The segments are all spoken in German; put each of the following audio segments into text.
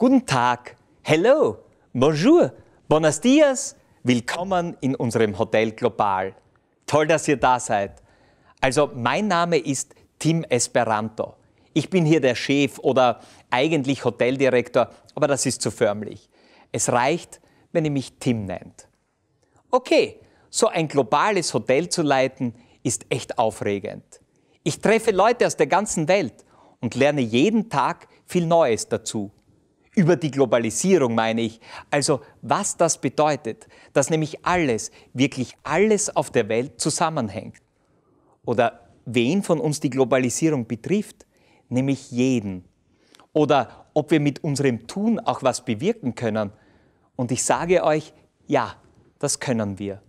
guten Tag, hello, bonjour, buenos dias, willkommen in unserem Hotel Global. Toll, dass ihr da seid. Also mein Name ist Tim Esperanto. Ich bin hier der Chef oder eigentlich Hoteldirektor, aber das ist zu förmlich. Es reicht, wenn ihr mich Tim nennt. Okay, so ein globales Hotel zu leiten, ist echt aufregend. Ich treffe Leute aus der ganzen Welt und lerne jeden Tag viel Neues dazu über die Globalisierung meine ich. Also was das bedeutet, dass nämlich alles, wirklich alles auf der Welt zusammenhängt. Oder wen von uns die Globalisierung betrifft, nämlich jeden. Oder ob wir mit unserem Tun auch was bewirken können. Und ich sage euch, ja, das können wir.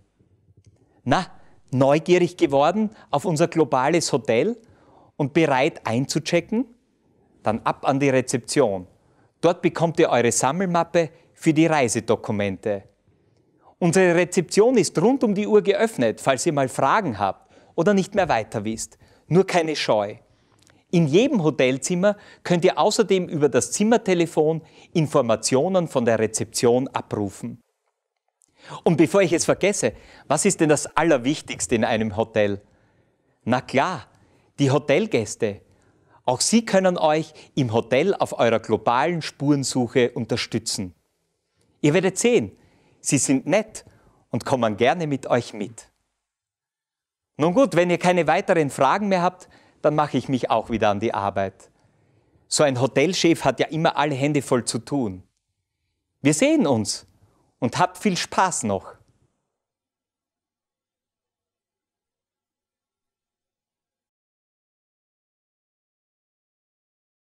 Na, neugierig geworden auf unser globales Hotel und bereit einzuchecken? Dann ab an die Rezeption. Dort bekommt ihr eure Sammelmappe für die Reisedokumente. Unsere Rezeption ist rund um die Uhr geöffnet, falls ihr mal Fragen habt oder nicht mehr weiter wisst. Nur keine Scheu. In jedem Hotelzimmer könnt ihr außerdem über das Zimmertelefon Informationen von der Rezeption abrufen. Und bevor ich es vergesse, was ist denn das Allerwichtigste in einem Hotel? Na klar, die Hotelgäste. Auch Sie können euch im Hotel auf eurer globalen Spurensuche unterstützen. Ihr werdet sehen, sie sind nett und kommen gerne mit euch mit. Nun gut, wenn ihr keine weiteren Fragen mehr habt, dann mache ich mich auch wieder an die Arbeit. So ein Hotelchef hat ja immer alle Hände voll zu tun. Wir sehen uns und habt viel Spaß noch.